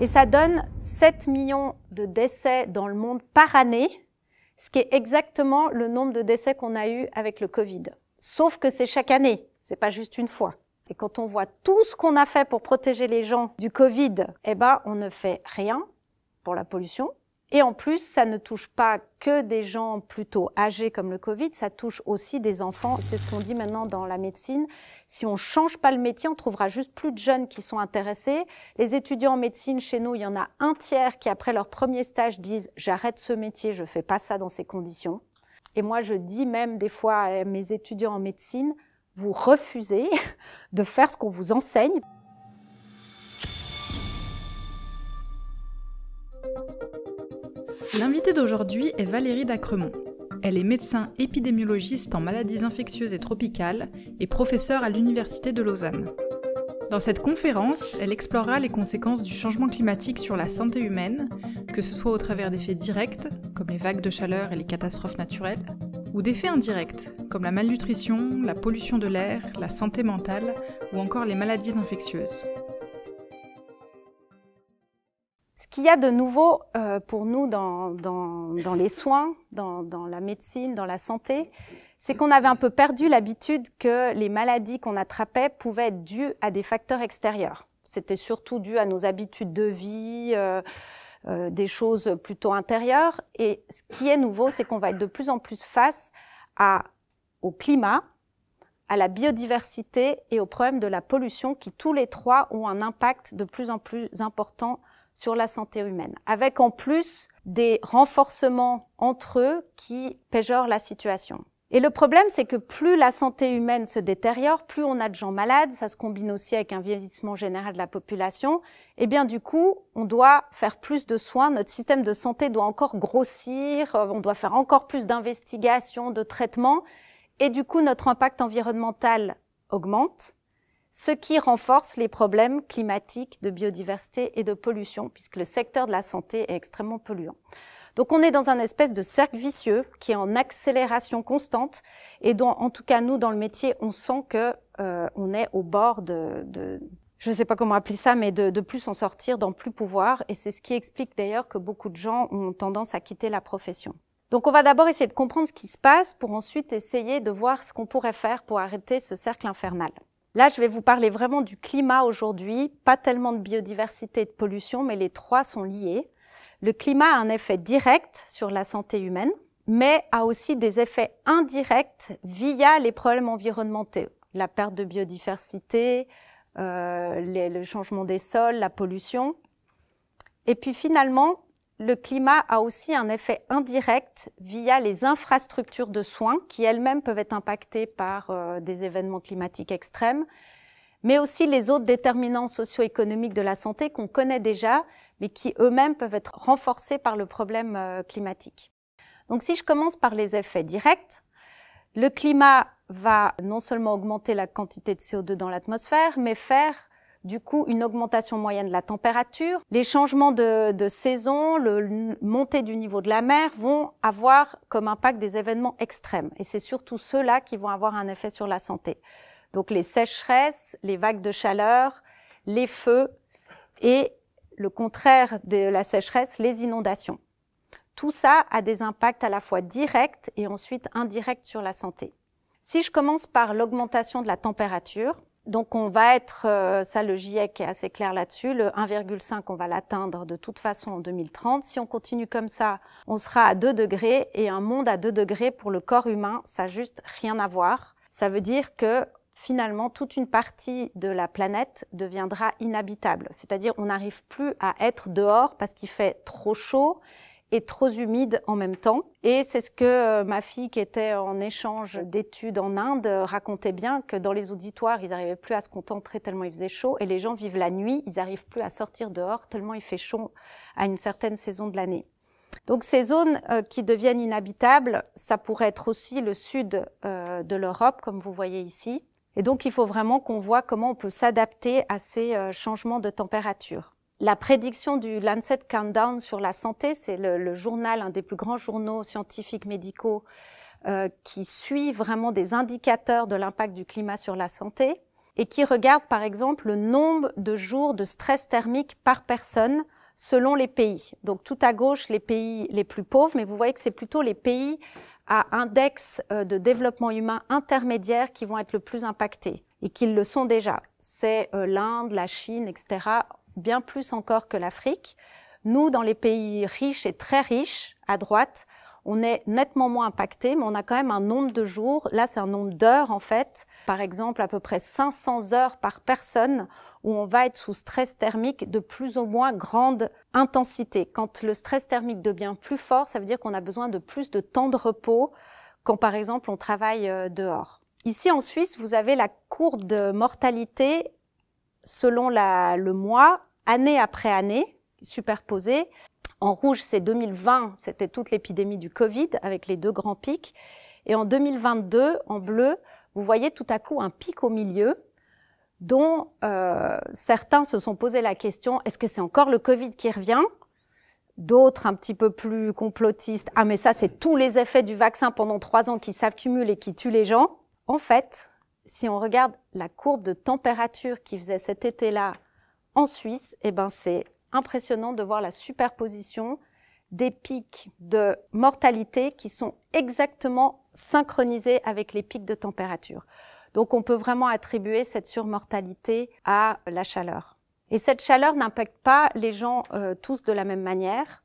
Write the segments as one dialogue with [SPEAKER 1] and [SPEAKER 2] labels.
[SPEAKER 1] Et ça donne 7 millions de décès dans le monde par année, ce qui est exactement le nombre de décès qu'on a eu avec le Covid. Sauf que c'est chaque année, c'est pas juste une fois. Et quand on voit tout ce qu'on a fait pour protéger les gens du Covid, eh ben, on ne fait rien pour la pollution. Et en plus, ça ne touche pas que des gens plutôt âgés comme le Covid, ça touche aussi des enfants. C'est ce qu'on dit maintenant dans la médecine. Si on ne change pas le métier, on trouvera juste plus de jeunes qui sont intéressés. Les étudiants en médecine chez nous, il y en a un tiers qui après leur premier stage disent j'arrête ce métier, je fais pas ça dans ces conditions. Et moi, je dis même des fois à mes étudiants en médecine, vous refusez de faire ce qu'on vous enseigne. L'invité d'aujourd'hui est Valérie Dacremont. Elle est médecin épidémiologiste en maladies infectieuses et tropicales et professeure à l'Université de Lausanne. Dans cette conférence, elle explorera les conséquences du changement climatique sur la santé humaine, que ce soit au travers d'effets directs, comme les vagues de chaleur et les catastrophes naturelles, ou d'effets indirects, comme la malnutrition, la pollution de l'air, la santé mentale ou encore les maladies infectieuses. Ce qu'il y a de nouveau euh, pour nous dans, les soins, dans, la médecine, dans la santé, c'est qu'on avait un peu perdu l'habitude que les maladies qu'on attrapait pouvaient être dues à des facteurs extérieurs. C'était surtout dû à nos habitudes de vie, euh, euh, des choses plutôt intérieures. Et ce qui est nouveau, c'est qu'on va être de plus en plus face à, au climat, à la biodiversité et au problème de la pollution qui tous les trois ont un impact de plus en plus important sur la santé humaine, avec en plus des renforcements entre eux qui péjorent la situation. Et le problème, c'est que plus la santé humaine se détériore, plus on a de gens malades, ça se combine aussi avec un vieillissement général de la population, et eh bien du coup, on doit faire plus de soins, notre système de santé doit encore grossir, on doit faire encore plus d'investigations, de traitements, et du coup, notre impact environnemental augmente, ce qui renforce les problèmes climatiques de biodiversité et de pollution, puisque le secteur de la santé est extrêmement polluant. Donc on est dans un espèce de cercle vicieux qui est en accélération constante et dont, en tout cas, nous, dans le métier, on sent que euh, on est au bord de, je ne sais pas comment appeler ça, mais de, de plus en sortir, d'en plus pouvoir. Et c'est ce qui explique d'ailleurs que beaucoup de gens ont tendance à quitter la profession. Donc on va d'abord essayer de comprendre ce qui se passe pour ensuite essayer de voir ce qu'on pourrait faire pour arrêter ce cercle infernal. Là, je vais vous parler vraiment du climat aujourd'hui, pas tellement de biodiversité et de pollution, mais les trois sont liés. Le climat a un effet direct sur la santé humaine, mais a aussi des effets indirects via les problèmes environnementaux, la perte de biodiversité, euh, le changement des sols, la pollution. Et puis finalement, le climat a aussi un effet indirect via les infrastructures de soins qui elles-mêmes peuvent être impactées par euh, des événements climatiques extrêmes, mais aussi les autres déterminants socio-économiques de la santé qu'on connaît déjà, mais qui eux-mêmes peuvent être renforcés par le problème euh, climatique. Donc si je commence par les effets directs, le climat va non seulement augmenter la quantité de CO2 dans l'atmosphère, mais faire du coup une augmentation moyenne de la température. Les changements de, saison, le montée du niveau de la mer vont avoir comme impact des événements extrêmes. Et c'est surtout ceux-là qui vont avoir un effet sur la santé. Donc les sécheresses, les vagues de chaleur, les feux et le contraire de la sécheresse, les inondations. Tout ça a des impacts à la fois directs et ensuite indirects sur la santé. Si je commence par l'augmentation de la température, donc on va être, euh, ça le GIEC est assez clair là-dessus, le 1,5 on va l'atteindre de toute façon en 2030. Si on continue comme ça, on sera à 2 degrés et un monde à 2 degrés pour le corps humain, ça a juste rien à voir. Ça veut dire que finalement toute une partie de la planète deviendra inhabitable. C'est-à-dire on n'arrive plus à être dehors parce qu'il fait trop chaud, et trop humide en même temps. Et c'est ce que euh, ma fille qui était en échange d'études en Inde euh, racontait bien que dans les auditoires, ils n'arrivaient plus à se contenter tellement il faisait chaud et les gens vivent la nuit, ils n'arrivent plus à sortir dehors tellement il fait chaud à une certaine saison de l'année. Donc ces zones euh, qui deviennent inhabitables, ça pourrait être aussi le sud de l'Europe, comme vous voyez ici. Et donc il faut vraiment qu'on voit comment on peut s'adapter à ces changements de température la prédiction du Lancet Countdown sur la santé, c'est le, journal, un des plus grands journaux scientifiques médicaux euh, qui suit vraiment des indicateurs de l'impact du climat sur la santé et qui regarde par exemple le nombre de jours de stress thermique par personne selon les pays. Donc tout à gauche, les pays les plus pauvres, mais vous voyez que c'est plutôt les pays à index euh, de développement humain intermédiaire qui vont être le plus impactés et qui le sont déjà. C'est euh, l'Inde, la Chine, etc bien plus encore que l'Afrique. Nous, dans les pays riches et très riches, à droite, on est nettement moins impacté, mais on a quand même un nombre de jours. Là, c'est un nombre d'heures, en fait. Par exemple, à peu près 500 heures par personne où on va être sous stress thermique de plus ou moins grande intensité. Quand le stress thermique devient plus fort, ça veut dire qu'on a besoin de plus de temps de repos quand, par exemple, on travaille euh, dehors. Ici, en Suisse, vous avez la courbe de mortalité selon le mois, année après année, superposées. En rouge, c'est 2020, c'était toute l'épidémie du Covid avec les deux grands pics. Et en 2022, en bleu, vous voyez tout à coup un pic au milieu dont euh, certains se sont posé la question, est-ce que c'est encore le Covid qui revient D'autres un petit peu plus complotistes, ah mais ça c'est tous les effets du vaccin pendant trois ans qui s'accumulent et qui tuent les gens. En fait, si on regarde la courbe de température qui faisait cet été-là en Suisse, eh ben c'est impressionnant de voir la superposition des pics de mortalité qui sont exactement synchronisés avec les pics de température. Donc on peut vraiment attribuer cette surmortalité à la chaleur. Et cette chaleur n'impacte pas les gens euh, tous de la même manière.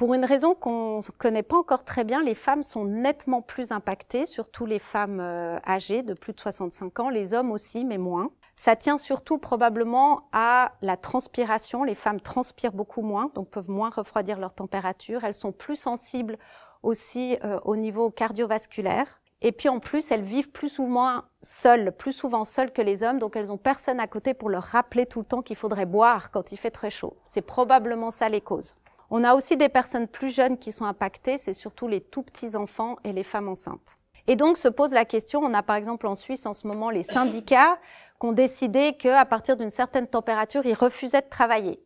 [SPEAKER 1] Pour une raison qu'on ne connaît pas encore très bien, les femmes sont nettement plus impactées, surtout les femmes euh, âgées de plus de 65 ans, les hommes aussi, mais moins. Ça tient surtout probablement à la transpiration. Les femmes transpirent beaucoup moins, donc peuvent moins refroidir leur température. Elles sont plus sensibles aussi euh, au niveau cardiovasculaire. Et puis en plus, elles vivent plus ou moins seules, plus souvent seules que les hommes, donc elles ont personne à côté pour leur rappeler tout le temps qu'il faudrait boire quand il fait très chaud. C'est probablement ça les causes. On a aussi des personnes plus jeunes qui sont impactées, c'est surtout les tout petits enfants et les femmes enceintes. Et donc se pose la question, on a par exemple en Suisse en ce moment les syndicats qui ont décidé qu'à partir d'une certaine température, ils refusaient de travailler.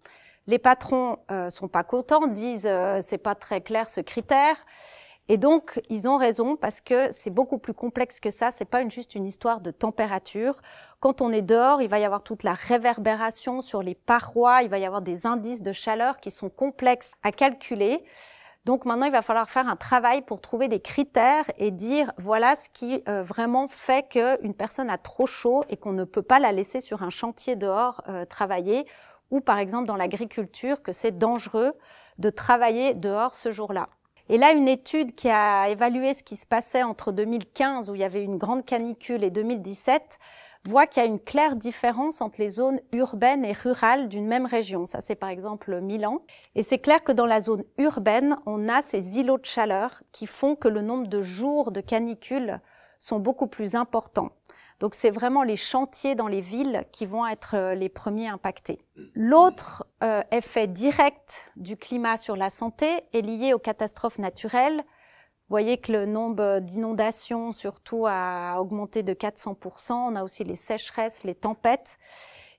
[SPEAKER 1] Les patrons euh, sont pas contents, disent euh, c'est pas très clair ce critère. Et donc, ils ont raison parce que c'est beaucoup plus complexe que ça. C'est pas juste une histoire de température. Quand on est dehors, il va y avoir toute la réverbération sur les parois. Il va y avoir des indices de chaleur qui sont complexes à calculer. Donc maintenant, il va falloir faire un travail pour trouver des critères et dire voilà ce qui euh, vraiment fait qu'une personne a trop chaud et qu'on ne peut pas la laisser sur un chantier dehors euh, travailler ou par exemple dans l'agriculture que c'est dangereux de travailler dehors ce jour-là. Et là, une étude qui a évalué ce qui se passait entre 2015, où il y avait une grande canicule, et 2017, voit qu'il y a une claire différence entre les zones urbaines et rurales d'une même région. Ça, c'est par exemple Milan. Et c'est clair que dans la zone urbaine, on a ces îlots de chaleur qui font que le nombre de jours de canicule sont beaucoup plus importants. Donc c'est vraiment les chantiers dans les villes qui vont être euh, les premiers impactés. Mm. L'autre euh, effet direct du climat sur la santé est lié aux catastrophes naturelles. Vous voyez que le nombre d'inondations surtout a augmenté de 400%. On a aussi les sécheresses, les tempêtes.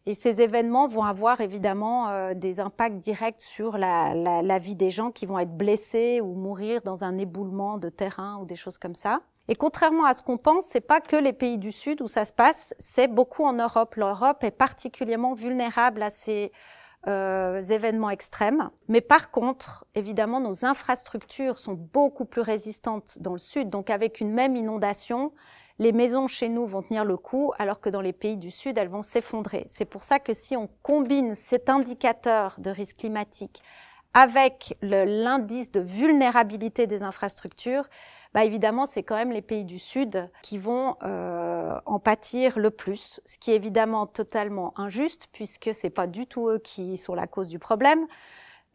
[SPEAKER 1] Et ces événements vont avoir évidemment euh, des impacts directs sur la, la, vie des gens qui vont être blessés ou mourir dans un éboulement de terrain ou des choses comme ça. Et contrairement à ce qu'on pense, c'est pas que les pays du Sud où ça se passe, c'est beaucoup en Europe. L'Europe est particulièrement vulnérable à ces euh, événements extrêmes. Mais par contre, évidemment, nos infrastructures sont beaucoup plus résistantes dans le Sud. Donc avec une même inondation, les maisons chez nous vont tenir le coup, alors que dans les pays du Sud, elles vont s'effondrer. C'est pour ça que si on combine cet indicateur de risque climatique avec l'indice de vulnérabilité des infrastructures, bah évidemment, c'est quand même les pays du Sud qui vont euh, en pâtir le plus, ce qui est évidemment totalement injuste puisque c'est pas du tout eux qui sont la cause du problème.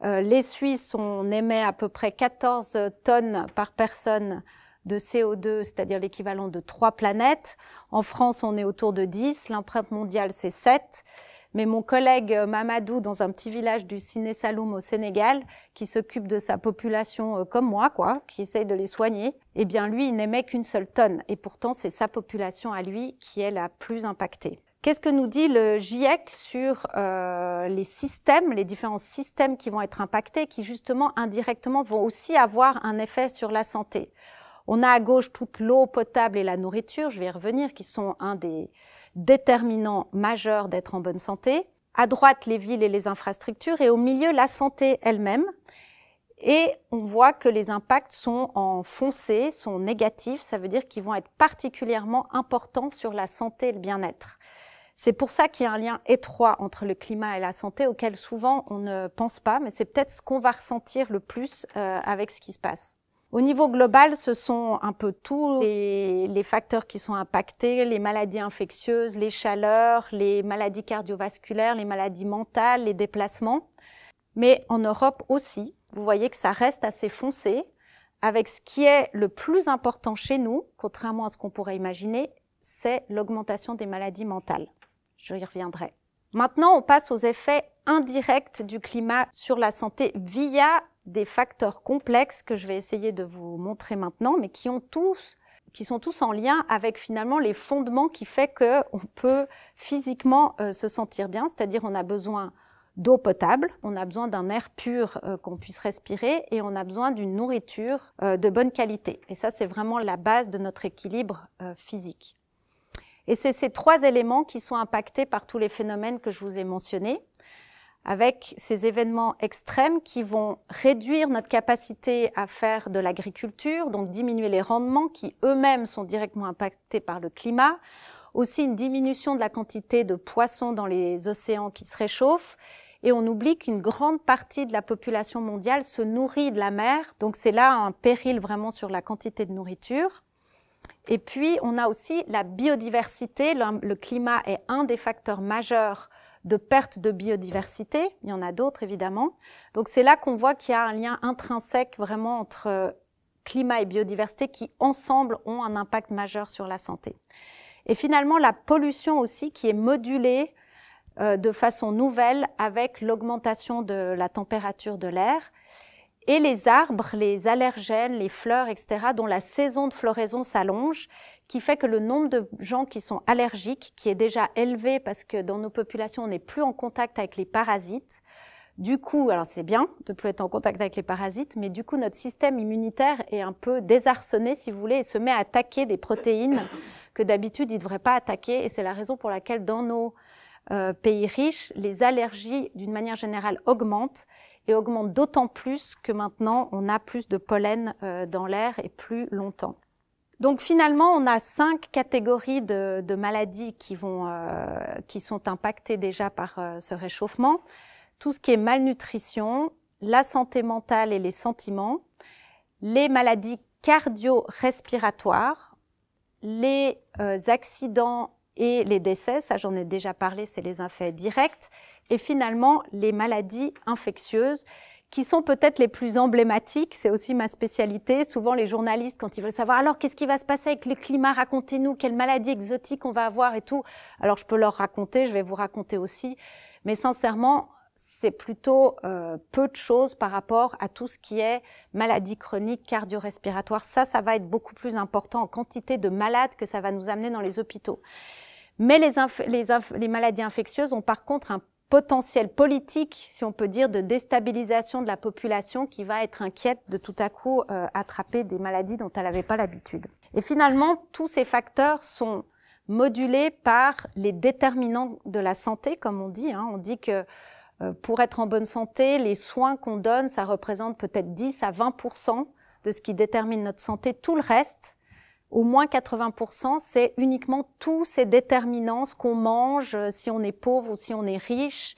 [SPEAKER 1] Euh, les Suisses, on émet à peu près 14 tonnes par personne de CO2, c'est-à-dire l'équivalent de trois planètes. En France, on est autour de 10, l'empreinte mondiale, c'est 7 mais mon collègue euh, Mamadou dans un petit village du siné Saloum au Sénégal, qui s'occupe de sa population euh, comme moi, quoi, qui essaye de les soigner, eh bien lui, il n'émet qu'une seule tonne, et pourtant c'est sa population à lui qui est la plus impactée. Qu'est-ce que nous dit le GIEC sur euh, les systèmes, les différents systèmes qui vont être impactés, qui justement indirectement vont aussi avoir un effet sur la santé On a à gauche toute l'eau potable et la nourriture, je vais y revenir, qui sont un des, déterminant majeur d'être en bonne santé. À droite, les villes et les infrastructures, et au milieu, la santé elle-même. Et on voit que les impacts sont en foncé, sont négatifs, ça veut dire qu'ils vont être particulièrement importants sur la santé et le bien-être. C'est pour ça qu'il y a un lien étroit entre le climat et la santé auquel souvent on ne pense pas, mais c'est peut-être ce qu'on va ressentir le plus euh, avec ce qui se passe. Au niveau global, ce sont un peu tous les, facteurs qui sont impactés, les maladies infectieuses, les chaleurs, les maladies cardiovasculaires, les maladies mentales, les déplacements. Mais en Europe aussi, vous voyez que ça reste assez foncé, avec ce qui est le plus important chez nous, contrairement à ce qu'on pourrait imaginer, c'est l'augmentation des maladies mentales. Je y reviendrai. Maintenant, on passe aux effets indirects du climat sur la santé via des facteurs complexes que je vais essayer de vous montrer maintenant, mais qui ont tous qui sont tous en lien avec finalement les fondements qui fait qu'on peut physiquement euh, se sentir bien, c'est-à-dire on a besoin d'eau potable, on a besoin d'un air pur euh, qu'on puisse respirer et on a besoin d'une nourriture euh, de bonne qualité. Et ça, c'est vraiment la base de notre équilibre physique. Et c'est ces trois éléments qui sont impactés par tous les phénomènes que je vous ai mentionnés avec ces événements extrêmes qui vont réduire notre capacité à faire de l'agriculture, donc diminuer les rendements qui eux-mêmes sont directement impactés par le climat, aussi une diminution de la quantité de poissons dans les océans qui se réchauffent, et on oublie qu'une grande partie de la population mondiale se nourrit de la mer, donc c'est là un péril vraiment sur la quantité de nourriture. Et puis, on a aussi la biodiversité, le climat est un des facteurs majeurs de perte de biodiversité. Il y en a d'autres, évidemment. Donc c'est là qu'on voit qu'il y a un lien intrinsèque vraiment entre euh, climat et biodiversité qui, ensemble, ont un impact majeur sur la santé. Et finalement, la pollution aussi qui est modulée euh, de façon nouvelle avec l'augmentation de la température de l'air et les arbres, les allergènes, les fleurs, etc., dont la saison de floraison s'allonge qui fait que le nombre de gens qui sont allergiques, qui est déjà élevé parce que dans nos populations, on n'est plus en contact avec les parasites, du coup, alors c'est bien de plus être en contact avec les parasites, mais du coup, notre système immunitaire est un peu désarçonné, si vous voulez, et se met à attaquer des protéines que d'habitude, il ne devrait pas attaquer. Et c'est la raison pour laquelle dans nos euh, pays riches, les allergies, d'une manière générale, augmentent et augmentent d'autant plus que maintenant, on a plus de pollen euh, dans l'air et plus longtemps. Donc finalement, on a cinq catégories de, maladies qui, vont, euh, qui sont impactées déjà par euh, ce réchauffement. Tout ce qui est malnutrition, la santé mentale et les sentiments, les maladies cardio-respiratoires, les euh, accidents et les décès, ça j'en ai déjà parlé, c'est les effets directs, et finalement les maladies infectieuses qui sont peut-être les plus emblématiques. C'est aussi ma spécialité. Souvent, les journalistes, quand ils veulent savoir, alors qu'est-ce qui va se passer avec le climat Racontez-nous quelle maladie exotique on va avoir et tout. Alors, je peux leur raconter, je vais vous raconter aussi. Mais sincèrement, c'est plutôt euh, peu de choses par rapport à tout ce qui est maladie chronique, cardio-respiratoire. Ça, ça va être beaucoup plus important en quantité de malades que ça va nous amener dans les hôpitaux. Mais les, les, les maladies infectieuses ont par contre un potentiel politique, si on peut dire, de déstabilisation de la population qui va être inquiète de tout à coup euh, attraper des maladies dont elle n'avait pas l'habitude. Et finalement, tous ces facteurs sont modulés par les déterminants de la santé, comme on dit. Hein. On dit que euh, pour être en bonne santé, les soins qu'on donne, ça représente peut-être 10 à 20 de ce qui détermine notre santé. Tout le reste, au moins 80%, c'est uniquement tous ces déterminants, ce qu'on mange, euh, si on est pauvre ou si on est riche,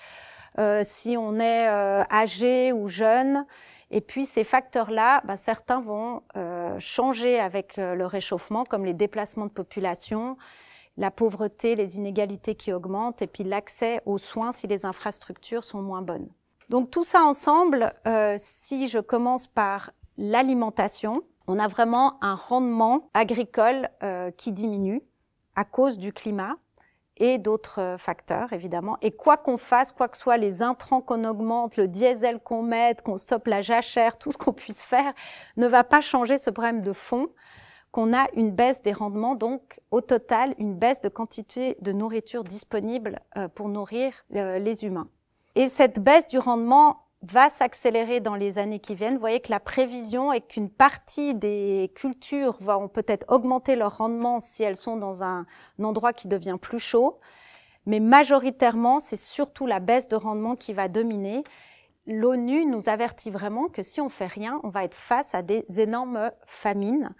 [SPEAKER 1] euh, si on est euh, âgé ou jeune. Et puis ces facteurs-là, bah, certains vont changer avec le réchauffement, comme les déplacements de population, la pauvreté, les inégalités qui augmentent, et puis l'accès aux soins si les infrastructures sont moins bonnes. Donc tout ça ensemble, si je commence par l'alimentation, on a vraiment un rendement agricole euh, qui diminue à cause du climat et d'autres euh, facteurs, évidemment. Et quoi qu'on fasse, quoi que soit les intrants qu'on augmente, le diesel qu'on mette, qu'on stoppe la jachère, tout ce qu'on puisse faire, ne va pas changer ce problème de fond qu'on a une baisse des rendements, donc au total une baisse de quantité de nourriture disponible euh, pour nourrir les humains. Et cette baisse du rendement va s'accélérer dans les années qui viennent. Vous voyez que la prévision est qu'une partie des cultures vont peut-être augmenter leur rendement si elles sont dans un, endroit qui devient plus chaud. Mais majoritairement, c'est surtout la baisse de rendement qui va dominer. L'ONU nous avertit vraiment que si on fait rien, on va être face à des énormes famines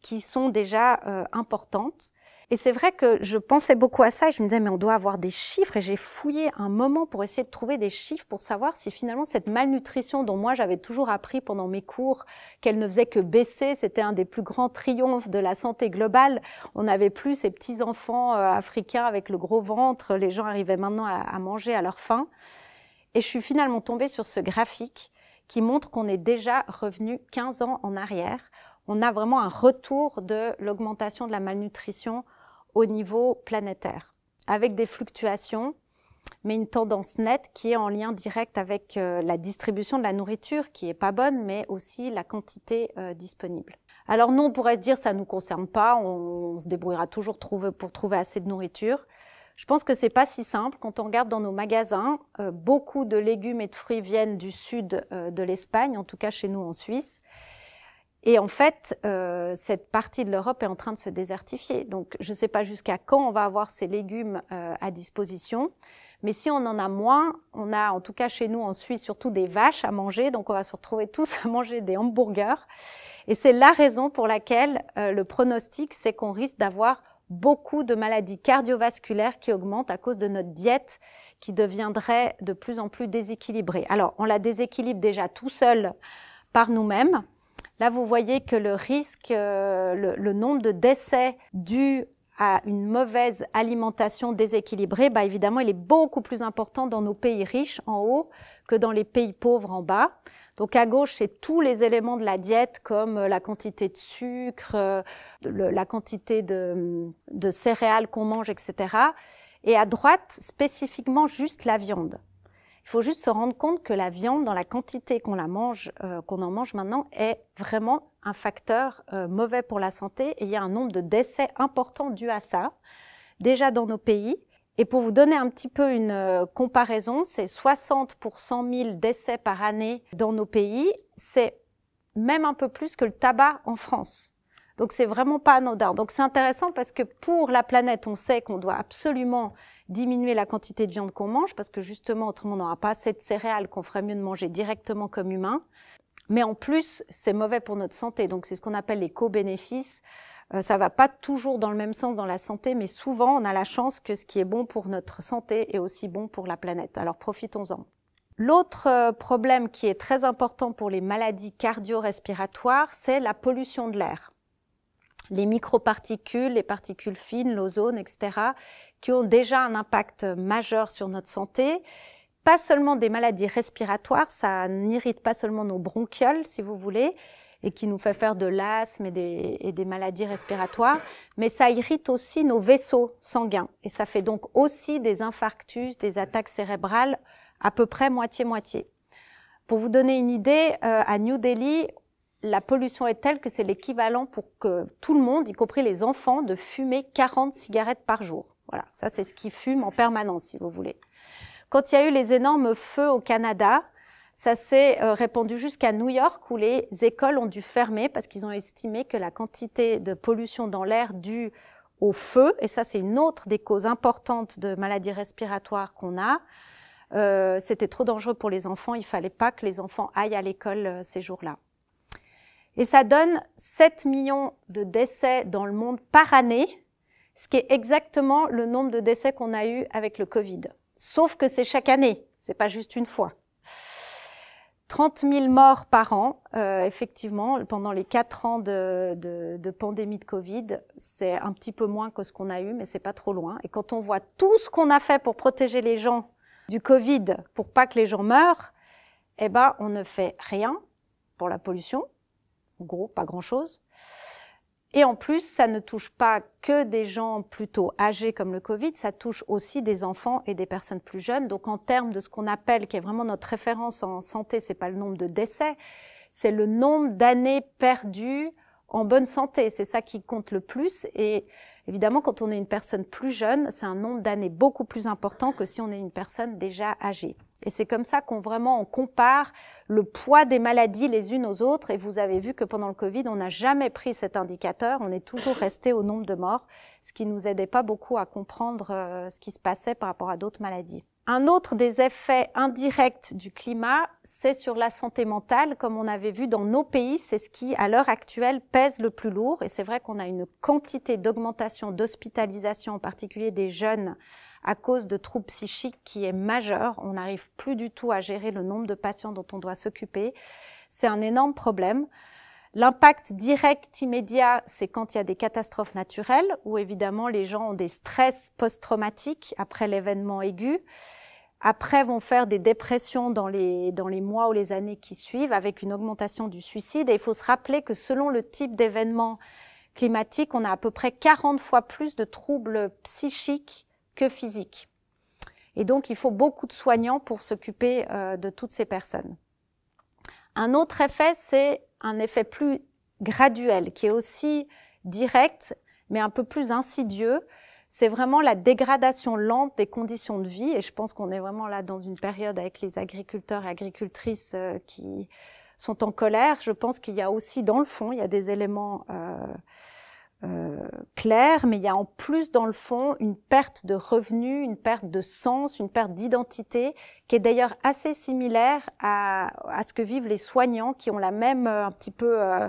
[SPEAKER 1] qui sont déjà euh, importantes. Et c'est vrai que je pensais beaucoup à ça et je me disais, mais on doit avoir des chiffres. Et j'ai fouillé un moment pour essayer de trouver des chiffres pour savoir si finalement cette malnutrition dont moi j'avais toujours appris pendant mes cours qu'elle ne faisait que baisser, c'était un des plus grands triomphes de la santé globale. On n'avait plus ces petits enfants euh, africains avec le gros ventre. Les gens arrivaient maintenant à, à manger à leur faim. Et je suis finalement tombée sur ce graphique qui montre qu'on est déjà revenu 15 ans en arrière. On a vraiment un retour de l'augmentation de la malnutrition au niveau planétaire, avec des fluctuations, mais une tendance nette qui est en lien direct avec euh, la distribution de la nourriture, qui est pas bonne, mais aussi la quantité euh, disponible. Alors non, on pourrait se dire, ça nous concerne pas, on, se débrouillera toujours pour trouver assez de nourriture. Je pense que c'est pas si simple. Quand on regarde dans nos magasins, euh, beaucoup de légumes et de fruits viennent du sud de l'Espagne, en tout cas chez nous en Suisse. Et en fait, euh, cette partie de l'Europe est en train de se désertifier. Donc, je ne sais pas jusqu'à quand on va avoir ces légumes euh, à disposition. Mais si on en a moins, on a en tout cas chez nous en Suisse surtout des vaches à manger, donc on va se retrouver tous à manger des hamburgers. Et c'est la raison pour laquelle euh, le pronostic, c'est qu'on risque d'avoir beaucoup de maladies cardiovasculaires qui augmentent à cause de notre diète qui deviendrait de plus en plus déséquilibrée. Alors, on la déséquilibre déjà tout seul par nous-mêmes. Là, vous voyez que le risque, euh, le, nombre de décès dus à une mauvaise alimentation déséquilibrée, bah évidemment, il est beaucoup plus important dans nos pays riches en haut que dans les pays pauvres en bas. Donc à gauche, c'est tous les éléments de la diète comme euh, la quantité de sucre, euh, la quantité de céréales qu'on mange, etc. Et à droite, spécifiquement juste la viande. Il faut juste se rendre compte que la viande, dans la quantité qu'on la mange, euh, qu'on en mange maintenant, est vraiment un facteur euh, mauvais pour la santé et il y a un nombre de décès importants dus à ça, déjà dans nos pays. Et pour vous donner un petit peu une euh, comparaison, c'est 60 pour 100 000 décès par année dans nos pays, c'est même un peu plus que le tabac en France. Donc c'est vraiment pas anodin. Donc c'est intéressant parce que pour la planète, on sait qu'on doit absolument diminuer la quantité de viande qu'on mange, parce que justement, autrement, on n'aura pas assez de céréales qu'on ferait mieux de manger directement comme humain. Mais en plus, c'est mauvais pour notre santé. Donc, c'est ce qu'on appelle les co-bénéfices. Euh, ça va pas toujours dans le même sens dans la santé, mais souvent, on a la chance que ce qui est bon pour notre santé est aussi bon pour la planète. Alors, profitons-en. L'autre euh, problème qui est très important pour les maladies cardio-respiratoires, c'est la pollution de l'air les microparticules, les particules fines, l'ozone, etc., qui ont déjà un impact majeur sur notre santé. Pas seulement des maladies respiratoires, ça n'irrite pas seulement nos bronchioles, si vous voulez, et qui nous fait faire de l'asthme et des, maladies respiratoires, mais ça irrite aussi nos vaisseaux sanguins. Et ça fait donc aussi des infarctus, des attaques cérébrales, à peu près moitié-moitié. Pour vous donner une idée, euh, à New Delhi, la pollution est telle que c'est l'équivalent pour que tout le monde, y compris les enfants, de fumer 40 cigarettes par jour. Voilà, ça c'est ce qui fume en permanence, si vous voulez. Quand il y a eu les énormes feux au Canada, ça s'est euh, répandu jusqu'à New York où les écoles ont dû fermer parce qu'ils ont estimé que la quantité de pollution dans l'air due au feu, et ça c'est une autre des causes importantes de maladies respiratoires qu'on a, euh, c'était trop dangereux pour les enfants, il fallait pas que les enfants aillent à l'école euh, ces jours-là. Et ça donne 7 millions de décès dans le monde par année, ce qui est exactement le nombre de décès qu'on a eu avec le Covid. Sauf que c'est chaque année, c'est pas juste une fois. 30 000 morts par an, euh, effectivement, pendant les 4 ans de, de, de pandémie de Covid, c'est un petit peu moins que ce qu'on a eu, mais c'est pas trop loin. Et quand on voit tout ce qu'on a fait pour protéger les gens du Covid, pour pas que les gens meurent, eh ben, on ne fait rien pour la pollution, gros, pas grand-chose. Et en plus, ça ne touche pas que des gens plutôt âgés comme le Covid, ça touche aussi des enfants et des personnes plus jeunes. Donc en termes de ce qu'on appelle, qui est vraiment notre référence en santé, c'est pas le nombre de décès, c'est le nombre d'années perdues en bonne santé. C'est ça qui compte le plus. Et évidemment, quand on est une personne plus jeune, c'est un nombre d'années beaucoup plus important que si on est une personne déjà âgée. Et c'est comme ça qu'on vraiment on compare le poids des maladies les unes aux autres. Et vous avez vu que pendant le Covid, on n'a jamais pris cet indicateur. On est toujours resté au nombre de morts, ce qui ne nous aidait pas beaucoup à comprendre euh, ce qui se passait par rapport à d'autres maladies. Un autre des effets indirects du climat, c'est sur la santé mentale. Comme on avait vu dans nos pays, c'est ce qui, à l'heure actuelle, pèse le plus lourd. Et c'est vrai qu'on a une quantité d'augmentation d'hospitalisation, en particulier des jeunes, à cause de troubles psychiques qui est majeur. On n'arrive plus du tout à gérer le nombre de patients dont on doit s'occuper. C'est un énorme problème. L'impact direct immédiat, c'est quand il y a des catastrophes naturelles, où évidemment les gens ont des stress post-traumatiques après l'événement aigu. Après, vont faire des dépressions dans les, dans les mois ou les années qui suivent, avec une augmentation du suicide. Et il faut se rappeler que selon le type d'événement climatique, on a à peu près 40 fois plus de troubles psychiques que physique. Et donc, il faut beaucoup de soignants pour s'occuper euh, de toutes ces personnes. Un autre effet, c'est un effet plus graduel, qui est aussi direct, mais un peu plus insidieux. C'est vraiment la dégradation lente des conditions de vie. Et je pense qu'on est vraiment là dans une période avec les agriculteurs et agricultrices euh, qui sont en colère. Je pense qu'il y a aussi, dans le fond, il y a des éléments euh, euh, clair, mais il y a en plus dans le fond une perte de revenus, une perte de sens, une perte d'identité, qui est d'ailleurs assez similaire à, à, ce que vivent les soignants, qui ont la même euh, un petit peu, euh,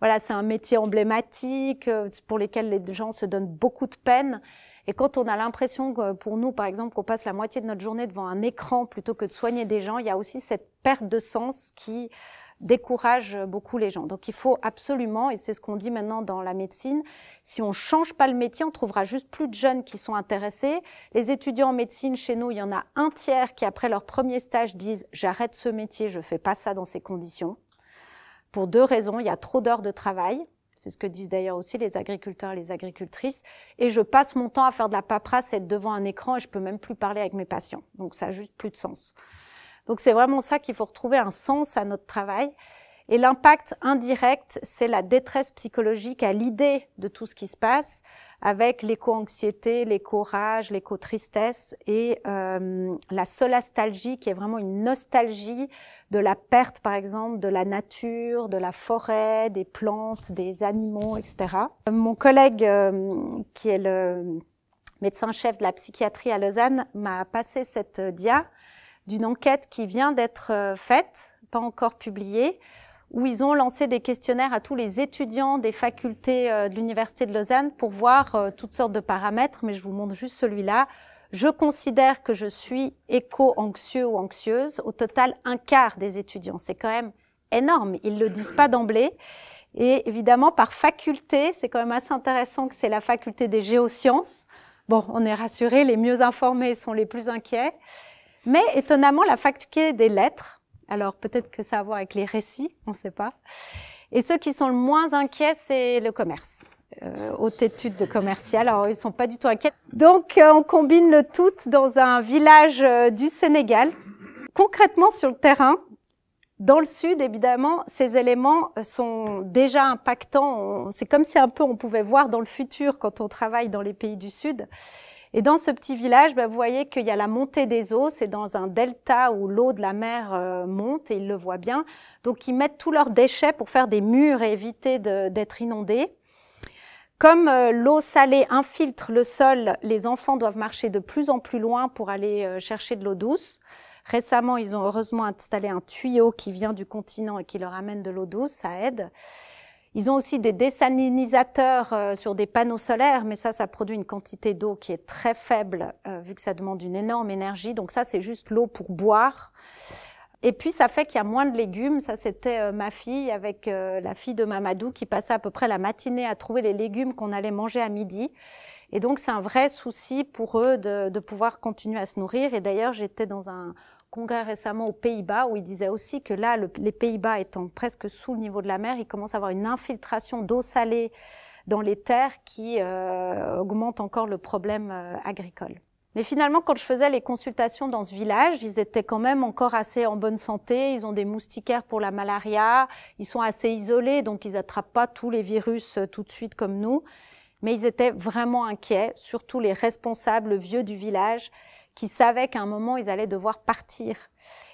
[SPEAKER 1] voilà, c'est un métier emblématique euh, pour lesquels les gens se donnent beaucoup de peine. Et quand on a l'impression que pour nous, par exemple, qu'on passe la moitié de notre journée devant un écran plutôt que de soigner des gens, il y a aussi cette perte de sens qui décourage beaucoup les gens. Donc il faut absolument, et c'est ce qu'on dit maintenant dans la médecine, si on change pas le métier, on trouvera juste plus de jeunes qui sont intéressés. Les étudiants en médecine chez nous, il y en a un tiers qui après leur premier stage disent j'arrête ce métier, je fais pas ça dans ces conditions. Pour deux raisons, il y a trop d'heures de travail. C'est ce que disent d'ailleurs aussi les agriculteurs et les agricultrices. Et je passe mon temps à faire de la paperasse, être devant un écran et je peux même plus parler avec mes patients. Donc ça a juste plus de sens. Donc c'est vraiment ça qu'il faut retrouver un sens à notre travail. Et l'impact indirect, c'est la détresse psychologique à l'idée de tout ce qui se passe, avec l'éco-anxiété, l'éco-rage, l'éco-tristesse et euh, la solastalgie, qui est vraiment une nostalgie de la perte, par exemple, de la nature, de la forêt, des plantes, des animaux, etc. Mon collègue, euh, qui est le médecin-chef de la psychiatrie à Lausanne, m'a passé cette euh, dia d'une enquête qui vient d'être euh, faite, pas encore publiée, où ils ont lancé des questionnaires à tous les étudiants des facultés euh, de l'Université de Lausanne pour voir euh, toutes sortes de paramètres, mais je vous montre juste celui-là. Je considère que je suis éco-anxieux ou anxieuse. Au total, un quart des étudiants. C'est quand même énorme. Ils le disent pas d'emblée. Et évidemment, par faculté, c'est quand même assez intéressant que c'est la faculté des géosciences. Bon, on est rassuré. les mieux informés sont les plus inquiets. Mais étonnamment, la faculté des lettres, alors peut-être que ça a à voir avec les récits, on ne sait pas. Et ceux qui sont le moins inquiets, c'est le commerce. Euh, haute étude de commercial, alors ils sont pas du tout inquiets. Donc euh, on combine le tout dans un village euh, du Sénégal. Concrètement sur le terrain, dans le sud, évidemment, ces éléments sont déjà impactants. C'est comme si un peu on pouvait voir dans le futur quand on travaille dans les pays du sud. Et dans ce petit village, bah, vous voyez qu'il y a la montée des eaux. C'est dans un delta où l'eau de la mer euh, monte et ils le voient bien. Donc ils mettent tous leurs déchets pour faire des murs et éviter d'être inondés. Comme euh, l'eau salée infiltre le sol, les enfants doivent marcher de plus en plus loin pour aller euh, chercher de l'eau douce. Récemment, ils ont heureusement installé un tuyau qui vient du continent et qui leur amène de l'eau douce, ça aide. Ils ont aussi des désalinisateurs euh, sur des panneaux solaires, mais ça, ça produit une quantité d'eau qui est très faible, euh, vu que ça demande une énorme énergie. Donc ça, c'est juste l'eau pour boire. Et puis, ça fait qu'il y a moins de légumes. Ça, c'était euh, ma fille avec la fille de Mamadou qui passait à peu près la matinée à trouver les légumes qu'on allait manger à midi. Et donc, c'est un vrai souci pour eux de, de pouvoir continuer à se nourrir. Et d'ailleurs, j'étais dans un congrès récemment aux Pays-Bas où il disait aussi que là, les Pays-Bas étant presque sous le niveau de la mer, ils commencent à avoir une infiltration d'eau salée dans les terres qui euh, augmente encore le problème euh, agricole. Mais finalement, quand je faisais les consultations dans ce village, ils étaient quand même encore assez en bonne santé. Ils ont des moustiquaires pour la malaria. Ils sont assez isolés, donc ils n'attrapent pas tous les virus euh, tout de suite comme nous. Mais ils étaient vraiment inquiets, surtout les responsables vieux du village qui savaient qu'à un moment, ils allaient devoir partir.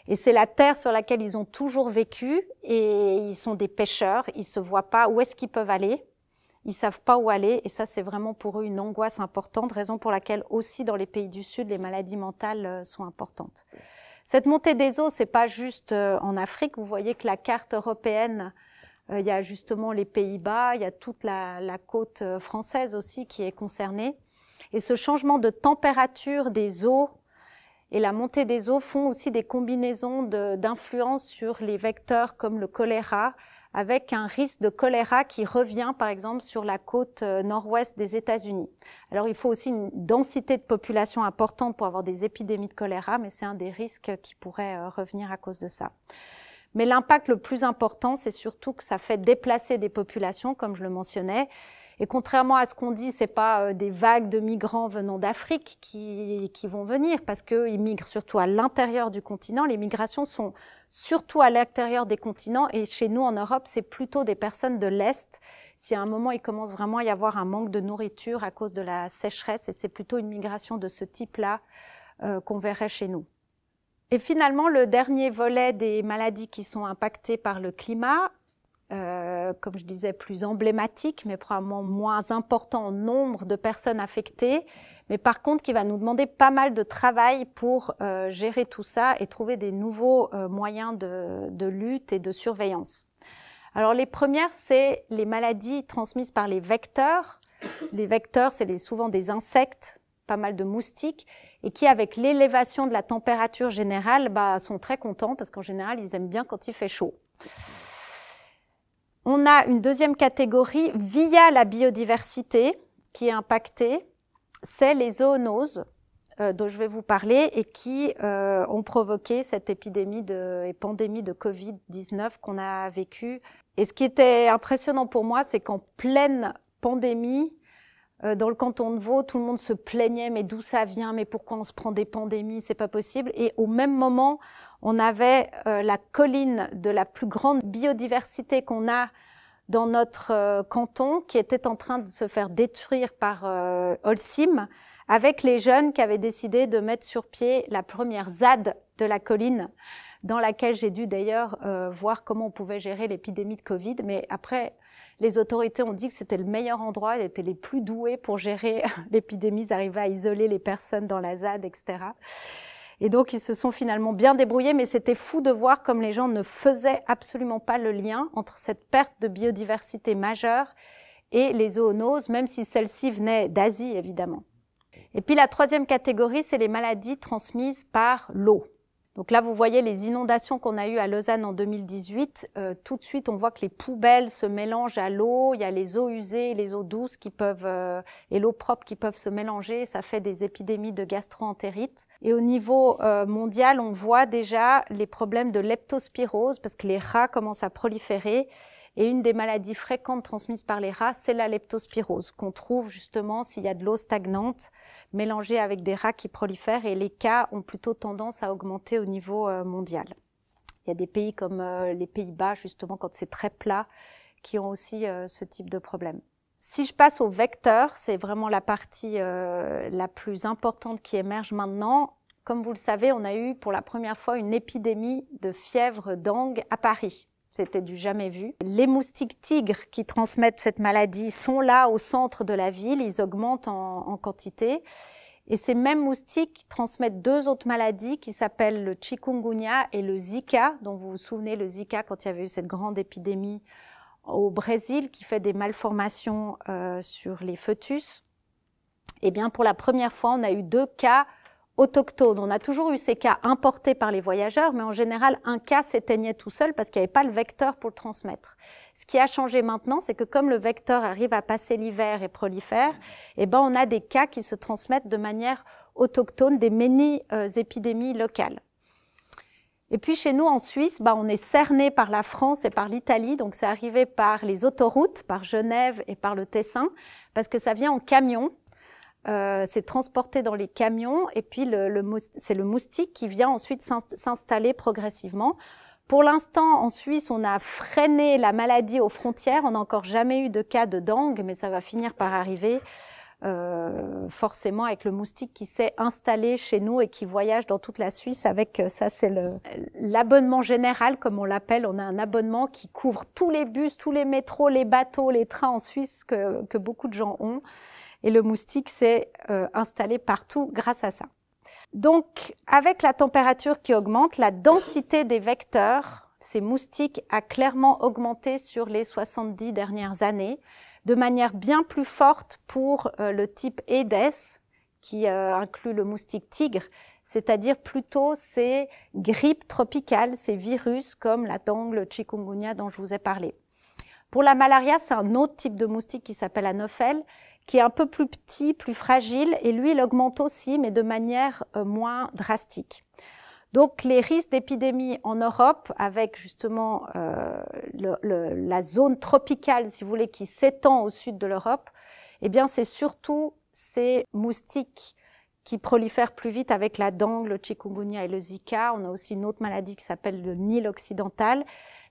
[SPEAKER 1] Et c'est la terre sur laquelle ils ont toujours vécu, et ils sont des pêcheurs, ils se voient pas où est-ce qu'ils peuvent aller, ils savent pas où aller, et ça, c'est vraiment pour eux une angoisse importante, raison pour laquelle aussi dans les pays du Sud, les maladies mentales euh, sont importantes. Cette montée des eaux, c'est pas juste euh, en Afrique. Vous voyez que la carte européenne, euh, il y a justement les Pays-Bas, il y a toute la côte française aussi qui est concernée. Et ce changement de température des eaux et la montée des eaux font aussi des combinaisons d'influence sur les vecteurs comme le choléra, avec un risque de choléra qui revient par exemple sur la côte euh, nord-ouest des États-Unis. Alors il faut aussi une densité de population importante pour avoir des épidémies de choléra, mais c'est un des risques qui pourrait euh, revenir à cause de ça. Mais l'impact le plus important, c'est surtout que ça fait déplacer des populations, comme je le mentionnais, et contrairement à ce qu'on dit, c'est pas euh, des vagues de migrants venant d'Afrique qui, vont venir, parce qu'ils migrent surtout à l'intérieur du continent. Les migrations sont surtout à l'intérieur des continents. Et chez nous, en Europe, c'est plutôt des personnes de l'Est. Si à un moment, il commence vraiment à y avoir un manque de nourriture à cause de la sécheresse, et c'est plutôt une migration de ce type-là euh, qu'on verrait chez nous. Et finalement, le dernier volet des maladies qui sont impactées par le climat, euh, comme je disais, plus emblématique, mais probablement moins important en nombre de personnes affectées, mais par contre qui va nous demander pas mal de travail pour euh, gérer tout ça et trouver des nouveaux euh, moyens de, lutte et de surveillance. Alors les premières, c'est les maladies transmises par les vecteurs. Les vecteurs, c'est souvent des insectes, pas mal de moustiques, et qui avec l'élévation de la température générale, bah, sont très contents parce qu'en général, ils aiment bien quand il fait chaud. On a une deuxième catégorie via la biodiversité qui est impactée, c'est les zoonoses euh, dont je vais vous parler et qui euh, ont provoqué cette épidémie de, et pandémie de Covid-19 qu'on a vécue. Et ce qui était impressionnant pour moi, c'est qu'en pleine pandémie, euh, dans le canton de Vaud, tout le monde se plaignait, mais d'où ça vient, mais pourquoi on se prend des pandémies, c'est pas possible. Et au même moment, on avait euh, la colline de la plus grande biodiversité qu'on a dans notre euh, canton, qui était en train de se faire détruire par euh, Holcim, avec les jeunes qui avaient décidé de mettre sur pied la première ZAD de la colline, dans laquelle j'ai dû d'ailleurs euh, voir comment on pouvait gérer l'épidémie de Covid. Mais après, les autorités ont dit que c'était le meilleur endroit, ils étaient les plus doués pour gérer l'épidémie, ils arrivaient à isoler les personnes dans la ZAD, etc. Et donc, ils se sont finalement bien débrouillés, mais c'était fou de voir comme les gens ne faisaient absolument pas le lien entre cette perte de biodiversité majeure et les zoonoses, même si celles-ci venaient d'Asie, évidemment. Et puis la troisième catégorie, c'est les maladies transmises par l'eau. Donc là, vous voyez les inondations qu'on a eues à Lausanne en 2018. Euh, tout de suite, on voit que les poubelles se mélangent à l'eau. Il y a les eaux usées, les eaux douces qui peuvent euh, et l'eau propre qui peuvent se mélanger. Ça fait des épidémies de gastroentérite. Et au niveau euh, mondial, on voit déjà les problèmes de leptospirose parce que les rats commencent à proliférer et une des maladies fréquentes transmises par les rats, c'est la leptospirose, qu'on trouve justement s'il y a de l'eau stagnante mélangée avec des rats qui prolifèrent, et les cas ont plutôt tendance à augmenter au niveau euh, mondial. Il y a des pays comme euh, les Pays-Bas, justement, quand c'est très plat, qui ont aussi euh, ce type de problème. Si je passe au vecteur, c'est vraiment la partie la plus importante qui émerge maintenant. Comme vous le savez, on a eu pour la première fois une épidémie de fièvre dengue à Paris. C'était du jamais vu. Les moustiques tigres qui transmettent cette maladie sont là au centre de la ville, ils augmentent en, quantité. Et ces mêmes moustiques transmettent deux autres maladies qui s'appellent le chikungunya et le Zika, dont vous vous souvenez le Zika quand il y avait eu cette grande épidémie au Brésil qui fait des malformations euh, sur les fœtus. Eh bien, pour la première fois, on a eu deux cas autochtone. On a toujours eu ces cas importés par les voyageurs, mais en général, un cas s'éteignait tout seul parce qu'il n'y avait pas le vecteur pour le transmettre. Ce qui a changé maintenant, c'est que comme le vecteur arrive à passer l'hiver et prolifère, eh ben, on a des cas qui se transmettent de manière autochtone, des mini-épidémies locales. Et puis chez nous en Suisse, bah, on est cerné par la France et par l'Italie, donc c'est arrivé par les autoroutes, par Genève et par le Tessin, parce que ça vient en camion euh, c'est transporté dans les camions et puis le, c'est le moustique qui vient ensuite s'installer progressivement. Pour l'instant, en Suisse, on a freiné la maladie aux frontières. On n'a encore jamais eu de cas de dengue, mais ça va finir par arriver euh, forcément avec le moustique qui s'est installé chez nous et qui voyage dans toute la Suisse avec, euh, ça c'est l'abonnement général comme on l'appelle. On a un abonnement qui couvre tous les bus, tous les métros, les bateaux, les trains en Suisse que, que beaucoup de gens ont. Et le moustique s'est euh, installé partout grâce à ça. Donc, avec la température qui augmente, la densité des vecteurs, ces moustiques, a clairement augmenté sur les 70 dernières années, de manière bien plus forte pour euh, le type Aedes, qui euh, inclut le moustique tigre, c'est-à-dire plutôt ces grippes tropicales, ces virus comme la dengue, le chikungunya dont je vous ai parlé. Pour la malaria, c'est un autre type de moustique qui s'appelle Anopheles, qui est un peu plus petit, plus fragile, et lui, il augmente aussi, mais de manière euh, moins drastique. Donc les risques d'épidémie en Europe, avec justement euh, la zone tropicale, si vous voulez, qui s'étend au sud de l'Europe, eh bien c'est surtout ces moustiques qui prolifèrent plus vite avec la dengue, le chikungunya et le zika. On a aussi une autre maladie qui s'appelle le Nil occidental.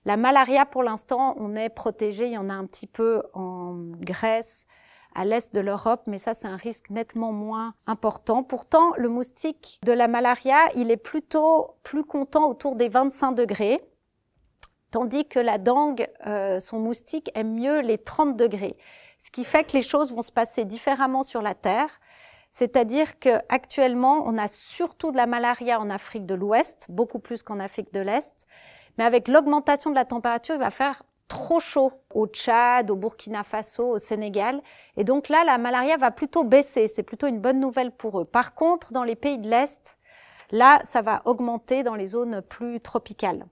[SPEAKER 1] La malaria, pour l'instant, on est protégé. Il y en a un petit peu en Grèce, à l'est de l'Europe, mais ça c'est un risque nettement moins important. Pourtant, le moustique de la malaria, il est plutôt plus content autour des 25 degrés, tandis que la dengue, euh, son moustique, aime mieux les 30 degrés. Ce qui fait que les choses vont se passer différemment sur la Terre. C'est-à-dire qu'actuellement, on a surtout de la malaria en Afrique de l'Ouest, beaucoup plus qu'en Afrique de l'Est. Mais avec l'augmentation de la température, il va faire trop chaud au Tchad, au Burkina Faso, au Sénégal. Et donc là, la malaria va plutôt baisser. C'est plutôt une bonne nouvelle pour eux. Par contre, dans les pays de l'Est, là, ça va augmenter dans les zones plus tropicales.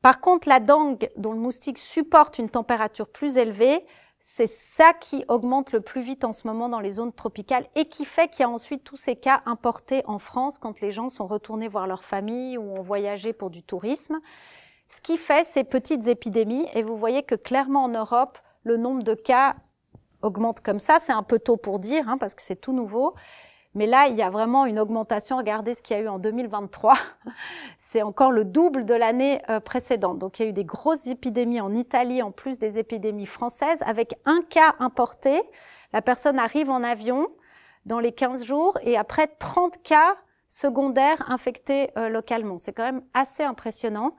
[SPEAKER 1] Par contre, la dengue, dont le moustique supporte une température plus élevée, c'est ça qui augmente le plus vite en ce moment dans les zones tropicales et qui fait qu'il y a ensuite tous ces cas importés en France quand les gens sont retournés voir leur famille ou ont voyagé pour du tourisme ce qui fait ces petites épidémies. Et vous voyez que clairement en Europe, le nombre de cas augmente comme ça. C'est un peu tôt pour dire, hein, parce que c'est tout nouveau. Mais là, il y a vraiment une augmentation. Regardez ce qu'il y a eu en 2023. C'est encore le double de l'année euh, précédente. Donc, il y a eu des grosses épidémies en Italie, en plus des épidémies françaises, avec un cas importé. La personne arrive en avion dans les 15 jours et après 30 cas secondaires infectés euh, localement. C'est quand même assez impressionnant.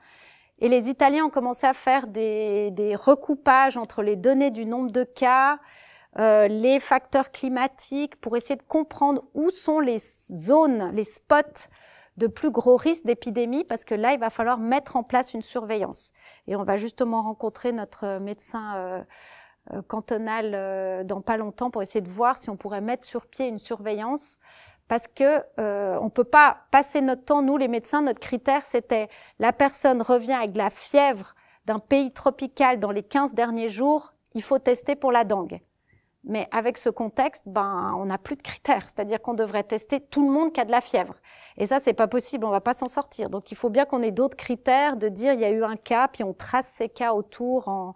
[SPEAKER 1] Et les Italiens ont commencé à faire des, recoupages entre les données du nombre de cas, euh, les facteurs climatiques, pour essayer de comprendre où sont les zones, les spots de plus gros risque d'épidémie, parce que là, il va falloir mettre en place une surveillance. Et on va justement rencontrer notre médecin. Euh, euh, cantonal dans pas longtemps pour essayer de voir si on pourrait mettre sur pied une surveillance parce que euh, on peut pas passer notre temps nous les médecins notre critère c'était la personne revient avec la fièvre d'un pays tropical dans les 15 derniers jours, il faut tester pour la dengue. Mais avec ce contexte, ben on n'a plus de critères, c'est-à-dire qu'on devrait tester tout le monde qui a de la fièvre. Et ça c'est pas possible, on va pas s'en sortir. Donc il faut bien qu'on ait d'autres critères de dire il y a eu un cas puis on trace ces cas autour en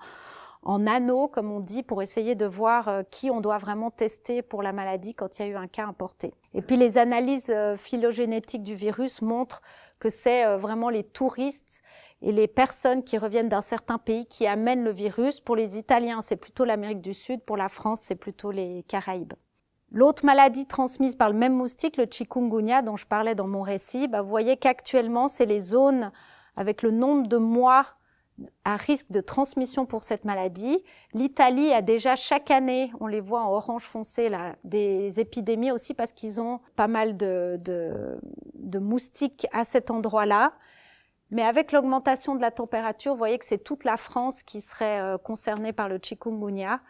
[SPEAKER 1] en anneaux, comme on dit, pour essayer de voir euh, qui on doit vraiment tester pour la maladie quand il y a eu un cas importé. Et puis les analyses euh, phylogénétiques du virus montrent que c'est euh, vraiment les touristes et les personnes qui reviennent d'un certain pays qui amènent le virus. Pour les Italiens, c'est plutôt l'Amérique du Sud, pour la France, c'est plutôt les Caraïbes. L'autre maladie transmise par le même moustique, le chikungunya dont je parlais dans mon récit, bah vous voyez qu'actuellement, c'est les zones avec le nombre de mois à risque de transmission pour cette maladie. L'Italie a déjà chaque année, on les voit en orange foncé, des épidémies aussi parce qu'ils ont pas mal de, de moustiques à cet endroit-là. Mais avec l'augmentation de la température, vous voyez que c'est toute la France qui serait euh, concernée par le chikungunya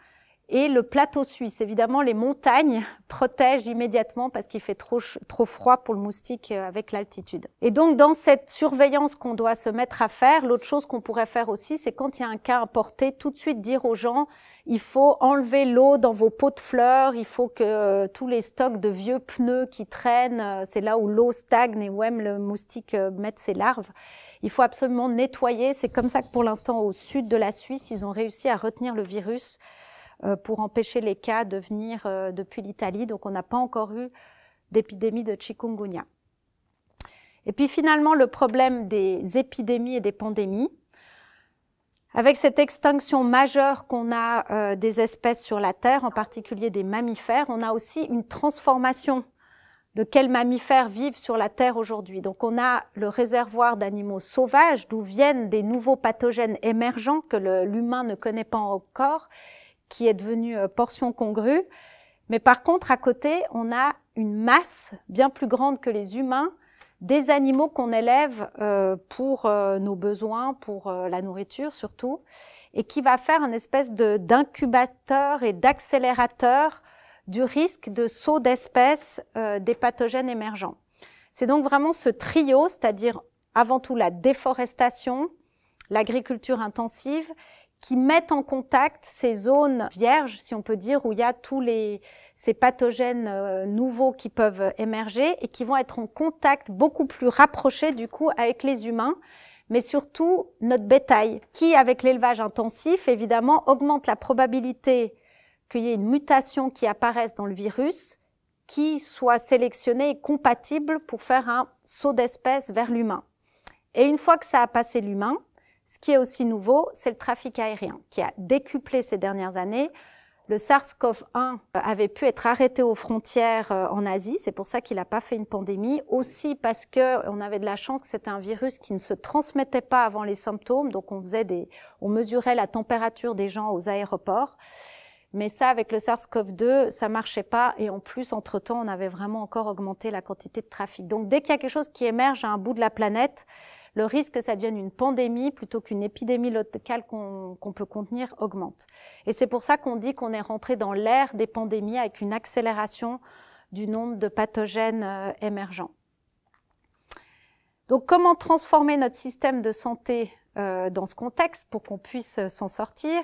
[SPEAKER 1] et le plateau suisse. Évidemment, les montagnes protègent immédiatement parce qu'il fait trop, froid pour le moustique euh, avec l'altitude. Et donc, dans cette surveillance qu'on doit se mettre à faire, l'autre chose qu'on pourrait faire aussi, c'est quand il y a un cas importé, tout de suite dire aux gens, il faut enlever l'eau dans vos pots de fleurs, il faut que euh, tous les stocks de vieux pneus qui traînent, euh, c'est là où l'eau stagne et où même le moustique met ses larves. Il faut absolument nettoyer. C'est comme ça que pour l'instant, au sud de la Suisse, ils ont réussi à retenir le virus euh, pour empêcher les cas de venir euh, depuis l'Italie. Donc on n'a pas encore eu d'épidémie de chikungunya. Et puis finalement, le problème des épidémies et des pandémies. Avec cette extinction majeure qu'on a euh, des espèces sur la Terre, en particulier des mammifères, on a aussi une transformation de quels mammifères vivent sur la Terre aujourd'hui. Donc on a le réservoir d'animaux sauvages d'où viennent des nouveaux pathogènes émergents que l'humain ne connaît pas encore qui est devenue euh, portion congrue. Mais par contre, à côté, on a une masse bien plus grande que les humains des animaux qu'on élève euh, pour euh, nos besoins, pour la nourriture surtout, et qui va faire une espèce d'incubateur et d'accélérateur du risque de saut d'espèces des pathogènes émergents. C'est donc vraiment ce trio, c'est-à-dire avant tout la déforestation, l'agriculture intensive qui mettent en contact ces zones vierges, si on peut dire, où il y a tous les, ces pathogènes euh, nouveaux qui peuvent émerger et qui vont être en contact beaucoup plus rapprochés du coup avec les humains, mais surtout notre bétail, qui avec l'élevage intensif, évidemment, augmente la probabilité qu'il y ait une mutation qui apparaisse dans le virus qui soit sélectionnée et compatible pour faire un saut d'espèce vers l'humain. Et une fois que ça a passé l'humain, ce qui est aussi nouveau, c'est le trafic aérien qui a décuplé ces dernières années. Le SARS-CoV-1 euh, avait pu être arrêté aux frontières euh, en Asie, c'est pour ça qu'il n'a pas fait une pandémie, aussi parce que euh, on avait de la chance que c'était un virus qui ne se transmettait pas avant les symptômes, donc on faisait des, on mesurait la température des gens aux aéroports. Mais ça, avec le SARS-CoV-2, ça marchait pas. Et en plus, entre-temps, on avait vraiment encore augmenté la quantité de trafic. Donc, dès qu'il y a quelque chose qui émerge à un bout de la planète, le risque que ça devienne une pandémie plutôt qu'une épidémie locale qu'on peut contenir augmente. Et c'est pour ça qu'on dit qu'on est rentré dans l'ère des pandémies avec une accélération du nombre de pathogènes euh, émergents. Donc comment transformer notre système de santé euh, dans ce contexte pour qu'on puisse euh, s'en sortir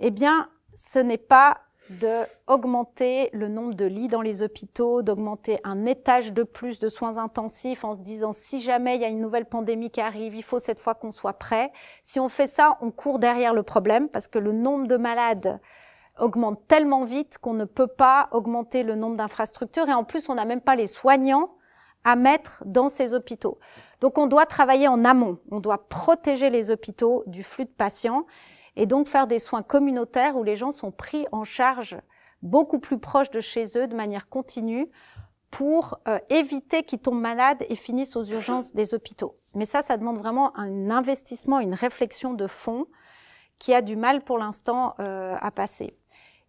[SPEAKER 1] Eh bien, ce n'est pas d'augmenter le nombre de lits dans les hôpitaux, d'augmenter un étage de plus de soins intensifs en se disant si jamais il y a une nouvelle pandémie qui arrive, il faut cette fois qu'on soit prêt. Si on fait ça, on court derrière le problème parce que le nombre de malades augmente tellement vite qu'on ne peut pas augmenter le nombre d'infrastructures et en plus on n'a même pas les soignants à mettre dans ces hôpitaux. Donc on doit travailler en amont, on doit protéger les hôpitaux du flux de patients et donc faire des soins communautaires où les gens sont pris en charge beaucoup plus proches de chez eux de manière continue pour euh, éviter qu'ils tombent malades et finissent aux urgences des hôpitaux. Mais ça, ça demande vraiment un investissement, une réflexion de fond qui a du mal pour l'instant euh, à passer.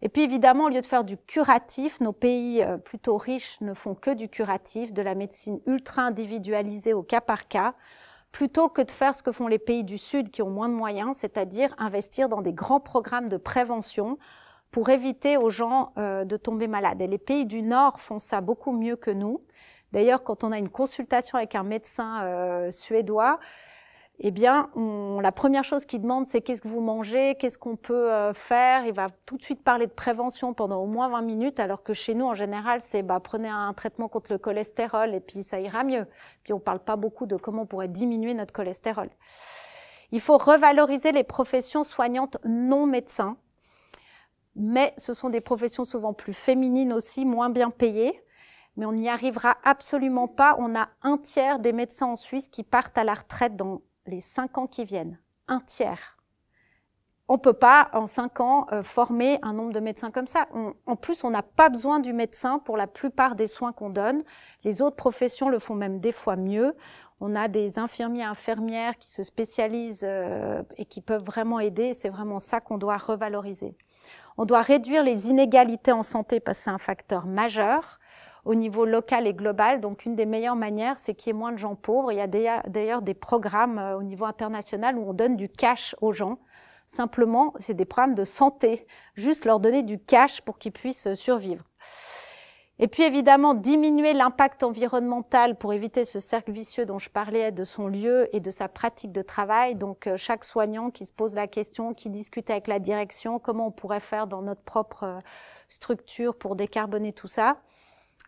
[SPEAKER 1] Et puis évidemment, au lieu de faire du curatif, nos pays euh, plutôt riches ne font que du curatif, de la médecine ultra individualisée au cas par cas, plutôt que de faire ce que font les pays du Sud qui ont moins de moyens, c'est-à-dire investir dans des grands programmes de prévention pour éviter aux gens euh, de tomber malades. Et les pays du Nord font ça beaucoup mieux que nous. D'ailleurs, quand on a une consultation avec un médecin euh, suédois, eh bien, on, la première chose qu'il demande, c'est qu'est-ce que vous mangez, qu'est-ce qu'on peut euh, faire. Il va tout de suite parler de prévention pendant au moins 20 minutes, alors que chez nous, en général, c'est bah, prenez un traitement contre le cholestérol et puis ça ira mieux. Puis on ne parle pas beaucoup de comment on pourrait diminuer notre cholestérol. Il faut revaloriser les professions soignantes non médecins, mais ce sont des professions souvent plus féminines aussi, moins bien payées mais on n'y arrivera absolument pas. On a un tiers des médecins en Suisse qui partent à la retraite dans les cinq ans qui viennent, un tiers. On peut pas en cinq ans euh, former un nombre de médecins comme ça. en plus, on n'a pas besoin du médecin pour la plupart des soins qu'on donne. Les autres professions le font même des fois mieux. On a des infirmiers, infirmières qui se spécialisent euh, et qui peuvent vraiment aider. C'est vraiment ça qu'on doit revaloriser. On doit réduire les inégalités en santé parce que c'est un facteur majeur au niveau local et global. Donc une des meilleures manières, c'est qu'il y ait moins de gens pauvres. Il y a d'ailleurs des programmes euh, au niveau international où on donne du cash aux gens. Simplement, c'est des programmes de santé, juste leur donner du cash pour qu'ils puissent euh, survivre. Et puis évidemment, diminuer l'impact environnemental pour éviter ce cercle vicieux dont je parlais de son lieu et de sa pratique de travail. Donc euh, chaque soignant qui se pose la question, qui discute avec la direction, comment on pourrait faire dans notre propre structure pour décarboner tout ça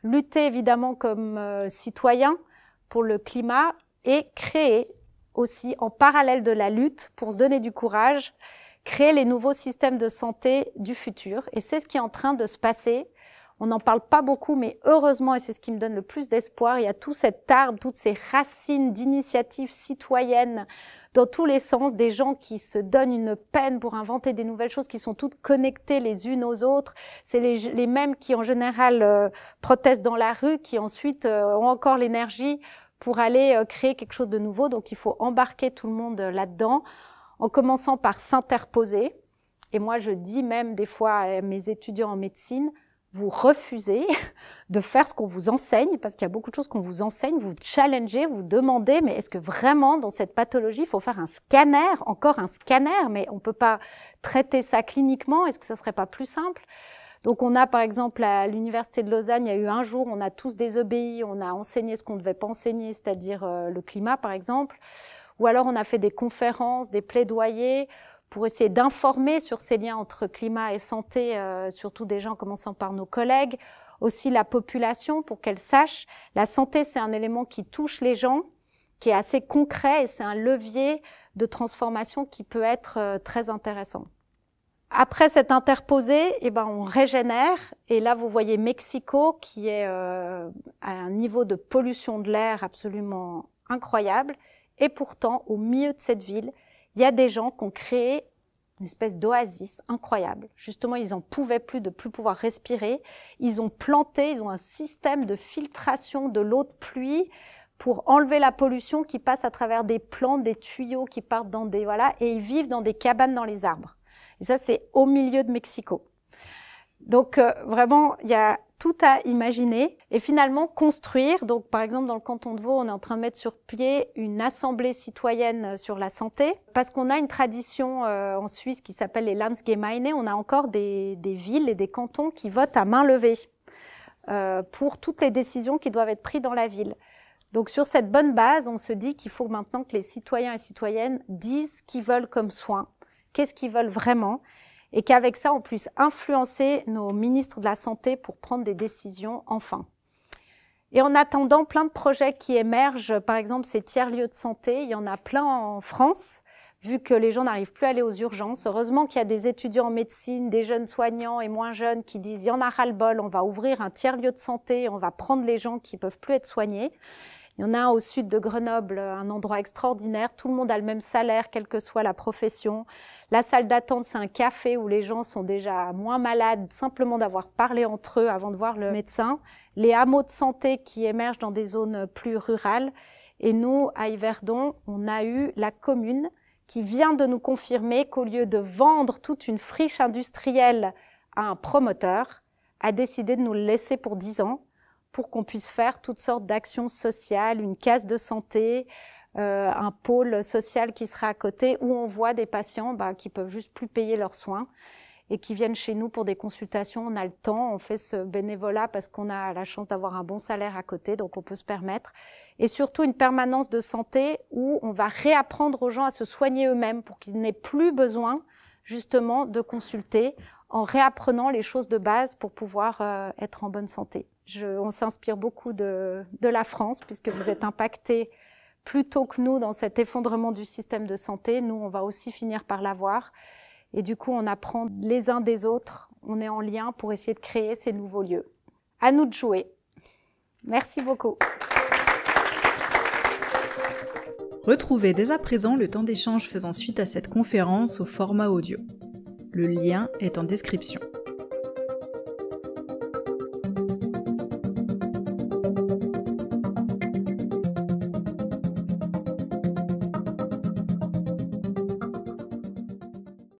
[SPEAKER 1] lutter évidemment comme euh, citoyen pour le climat et créer aussi, en parallèle de la lutte, pour se donner du courage, créer les nouveaux systèmes de santé du futur. Et c'est ce qui est en train de se passer on n'en parle pas beaucoup, mais heureusement, et c'est ce qui me donne le plus d'espoir, il y a tout cet arbre, toutes ces racines d'initiatives citoyennes dans tous les sens, des gens qui se donnent une peine pour inventer des nouvelles choses, qui sont toutes connectées les unes aux autres. C'est les, mêmes qui, en général, euh, protestent dans la rue, qui ensuite euh, ont encore l'énergie pour aller euh, créer quelque chose de nouveau. Donc, il faut embarquer tout le monde là-dedans, en commençant par s'interposer. Et moi, je dis même des fois à mes étudiants en médecine, vous refusez de faire ce qu'on vous enseigne, parce qu'il y a beaucoup de choses qu'on vous enseigne, vous challengez, vous demandez, mais est-ce que vraiment dans cette pathologie, il faut faire un scanner, encore un scanner, mais on ne peut pas traiter ça cliniquement, est-ce que ça ne serait pas plus simple donc on a par exemple à l'université de Lausanne, il y a eu un jour, on a tous désobéi, on a enseigné ce qu'on ne devait pas enseigner, c'est-à-dire euh, le climat par exemple, ou alors on a fait des conférences, des plaidoyers, pour essayer d'informer sur ces liens entre climat et santé, euh, surtout des gens commençant par nos collègues, aussi la population pour qu'elle sache. La santé, c'est un élément qui touche les gens, qui est assez concret et c'est un levier de transformation qui peut être euh, très intéressant. Après cet interposé, eh ben, on régénère. Et là, vous voyez Mexico qui est euh, à un niveau de pollution de l'air absolument incroyable. Et pourtant, au milieu de cette ville, il y a des gens qui ont créé une espèce d'oasis incroyable. Justement, ils n'en pouvaient plus de plus pouvoir respirer. Ils ont planté, ils ont un système de filtration de l'eau de pluie pour enlever la pollution qui passe à travers des plantes, des tuyaux qui partent dans des voilà, et ils vivent dans des cabanes dans les arbres. Et ça, c'est au milieu de Mexico. Donc euh, vraiment, il y a tout à imaginer et finalement construire. Donc par exemple dans le canton de Vaud, on est en train de mettre sur pied une assemblée citoyenne euh, sur la santé parce qu'on a une tradition euh, en Suisse qui s'appelle les Landsgemeine. On a encore des, villes et des cantons qui votent à main levée pour toutes les décisions qui doivent être prises dans la ville. Donc sur cette bonne base, on se dit qu'il faut maintenant que les citoyens et citoyennes disent ce qu'ils veulent comme soins, qu'est-ce qu'ils veulent vraiment et qu'avec ça, on puisse influencer nos ministres de la Santé pour prendre des décisions enfin. Et en attendant, plein de projets qui émergent, par exemple ces tiers lieux de santé, il y en a plein en France, vu que les gens n'arrivent plus à aller aux urgences. Heureusement qu'il y a des étudiants en médecine, des jeunes soignants et moins jeunes qui disent, il y en a ras-le-bol, on va ouvrir un tiers lieu de santé, on va prendre les gens qui peuvent plus être soignés. Il y en a au sud de Grenoble, un endroit extraordinaire, tout le monde a le même salaire, quelle que soit la profession. La salle d'attente, c'est un café où les gens sont déjà moins malades simplement d'avoir parlé entre eux avant de voir le médecin. Les hameaux de santé qui émergent dans des zones plus rurales. Et nous, à Yverdon, on a eu la commune qui vient de nous confirmer qu'au lieu de vendre toute une friche industrielle à un promoteur, a décidé de nous laisser pour 10 ans pour qu'on puisse faire toutes sortes d'actions sociales, une case de santé, euh, un pôle social qui sera à côté où on voit des patients bah, qui peuvent juste plus payer leurs soins et qui viennent chez nous pour des consultations. On a le temps, on fait ce bénévolat parce qu'on a la chance d'avoir un bon salaire à côté, donc on peut se permettre. Et surtout une permanence de santé où on va réapprendre aux gens à se soigner eux-mêmes pour qu'ils n'aient plus besoin justement de consulter en réapprenant les choses de base pour pouvoir euh, être en bonne santé. Je, on s'inspire beaucoup de, de, la France puisque vous êtes impacté plutôt que nous dans cet effondrement du système de santé, nous, on va aussi finir par l'avoir. Et du coup, on apprend les uns des autres, on est en lien pour essayer de créer ces nouveaux lieux. À nous de jouer. Merci beaucoup. Retrouvez dès à présent le temps d'échange faisant suite à cette conférence au format audio. Le lien est en description.